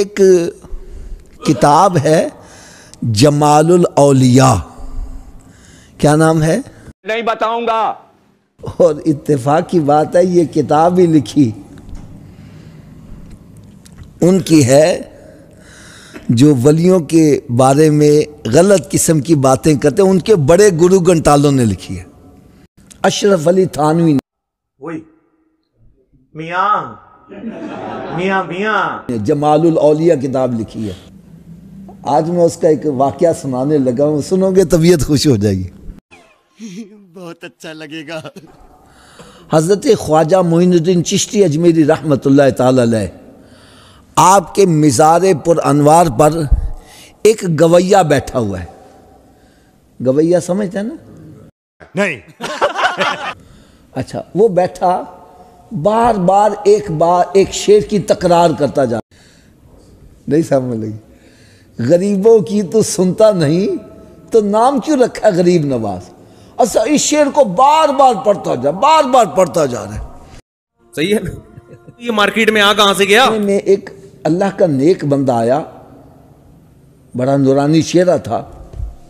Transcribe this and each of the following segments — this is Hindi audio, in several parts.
एक किताब है जमालुल अलिया क्या नाम है नहीं बताऊंगा और इत्तेफाक की बात है ये किताब भी लिखी उनकी है जो वलियों के बारे में गलत किस्म की बातें करते उनके बड़े गुरु घंटालों ने लिखी है अशरफ अली थानवी ने वही मियां मिया मिया जमालुल औलिया किताब लिखी है आज मैं उसका एक वाक्य सुनाने लगा हूँ सुनोगे तबीयत खुश हो जाएगी बहुत अच्छा लगेगा हजरत ख्वाजा मोइनुद्दीन चिश्ती अजमेरी रहमत ताल आपके मिज़ार पुर अनवार पर एक गवैया बैठा हुआ है गवैया समझते हैं ना नहीं अच्छा वो बैठा बार बार एक बार एक शेर की तकरार करता जा नहीं समझ लगी गरीबों की तो सुनता नहीं तो नाम क्यों रखा गरीब नवाज अच्छा इस शेर को बार बार पढ़ता जा बार बार पढ़ता जा रहा है सही है ये मार्केट में आ कहां से गया मैं एक अल्लाह का नेक बंदा आया बड़ा नुरानी शेरा था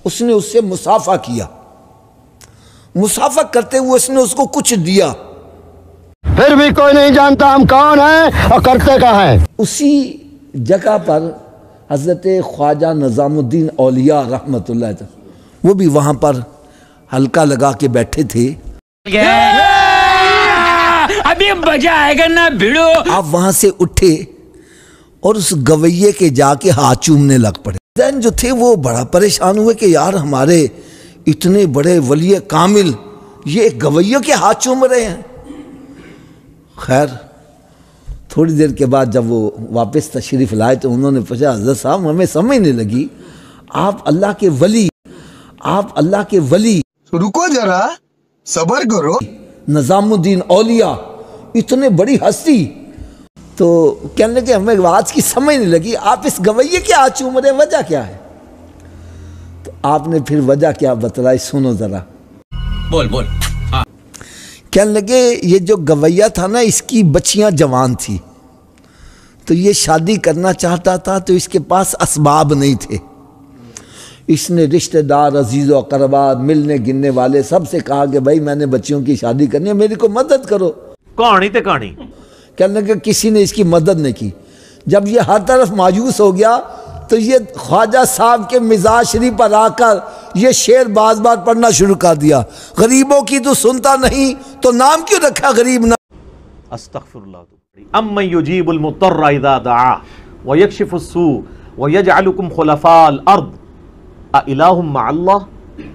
उसने उससे मुसाफा किया मुसाफा करते हुए उसने उसको कुछ दिया फिर भी कोई नहीं जानता हम कौन हैं और करते कहा हैं उसी जगह पर हज़रत ख्वाजा निज़ामुद्दीन औलिया रहमत वो भी वहाँ पर हल्का लगा के बैठे थे अभी मजा आएगा ना भिड़ो आप वहाँ से उठे और उस गवैये के जाके हाथ चूमने लग पड़े देन जो थे वो बड़ा परेशान हुए कि यार हमारे इतने बड़े वलिय कामिल ये गवैयों के हाथ चूम रहे हैं खैर थोड़ी देर के बाद जब वो वापस तशरीफ़ लाए तो उन्होंने पूछा हजरत साहब हमें समझ नहीं लगी आप अल्लाह के वली आप अल्लाह के वली तो रुको जरा सबर करो निज़ामुद्दीन औलिया इतने बड़ी हस्ती तो कहने लगे हमें आज की समझ नहीं लगी आप इस गवैये के आज चूम रहे वजह क्या है तो आपने फिर वजह क्या बतलाई सुनो ज़रा बोल बोल कहने लगे ये जो गवैया था ना इसकी बच्चियाँ जवान थी तो ये शादी करना चाहता था तो इसके पास असबाब नहीं थे इसने रिश्तेदार अजीज़ करबा मिलने गिनने वाले सब से कहा कि भाई मैंने बच्चियों की शादी करनी है मेरी को मदद करो कहानी तो कहानी कहने लगे किसी ने इसकी मदद नहीं की जब ये हर तरफ मायूस हो गया तो ये ख्वाजा साहब के मिजाजरी पर आकर ये शेर बाज बार पढ़ना शुरू कर दिया गरीबों की तो सुनता नहीं तो नाम क्यों रखा गरीब ना अस्तफ़ुल्लाजीबुलमतर्रदादाशिफ़ु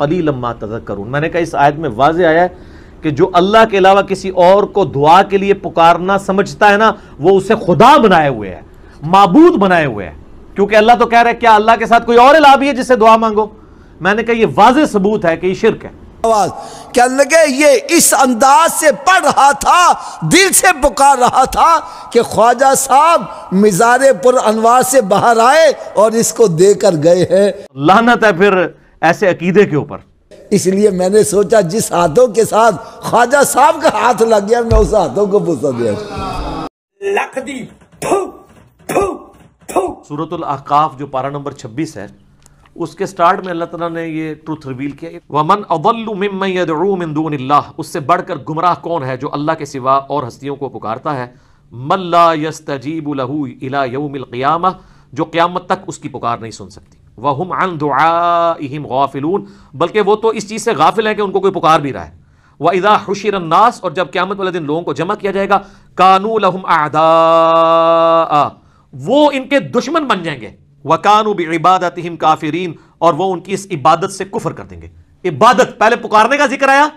तो मैंने कहा इस आयत में वाज आया है कि जो अल्लाह के अलावा किसी और को दुआ के लिए पुकारना समझता है ना वो उसे खुदा बनाए हुए है माबूद बनाए हुए है क्योंकि अल्लाह तो कह रहा है क्या अल्लाह के साथ कोई और इला भी है जिससे दुआ मांगो मैंने कहा ये वाज सबूत है कि ये शिरक है आवाज क्या लगे ये इस अंदाज से पढ़ रहा था दिल से पुकार रहा था कि ख्वाजा साहब मिजारे पुर अनवार से बाहर आए और इसको देकर गए हैं लानत है फिर ऐसे अकीदे के ऊपर इसलिए मैंने सोचा जिस हाथों के साथ ख्वाजा साहब का हाथ लग गया मैं उस हाथों को पूछा दिया लख दी सूरतुल अहकाफ जो पारा नंबर छब्बीस है उसके स्टार्ट में अल्लाह तला ने ये ट्रुथ रिवील किया वमन अवलमिमदूनल्ला उससे बढ़कर गुमराह कौन है जो अल्लाह के सिवा और हस्तियों को पुकारता है मल्ला यस्तजीब लहू इला जो क़्यामत तक उसकी पुकार नहीं सुन सकती वहम अन दुआम गाफिलून बल्कि वो तो इस चीज़ से गाफिल है कि उनको कोई पुकार भी रहा है वह इदा अन्नास और जब क़्यामत वाले दिन लोगों को जमा किया जाएगा कानू लहम आदा वो इनके दुश्मन बन जाएंगे वकान इबादत हिम काफिरीन और वो उनकी इस इबादत से कुफर कर देंगे इबादत पहले पुकारने का जिक्र आया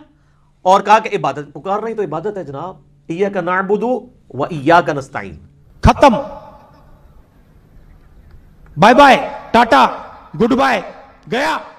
और कहा कि इबादत पुकार नहीं तो इबादत है जनाब इया का नाबुदू व इया का नस्ताइन खत्म bye bye tata good bye गया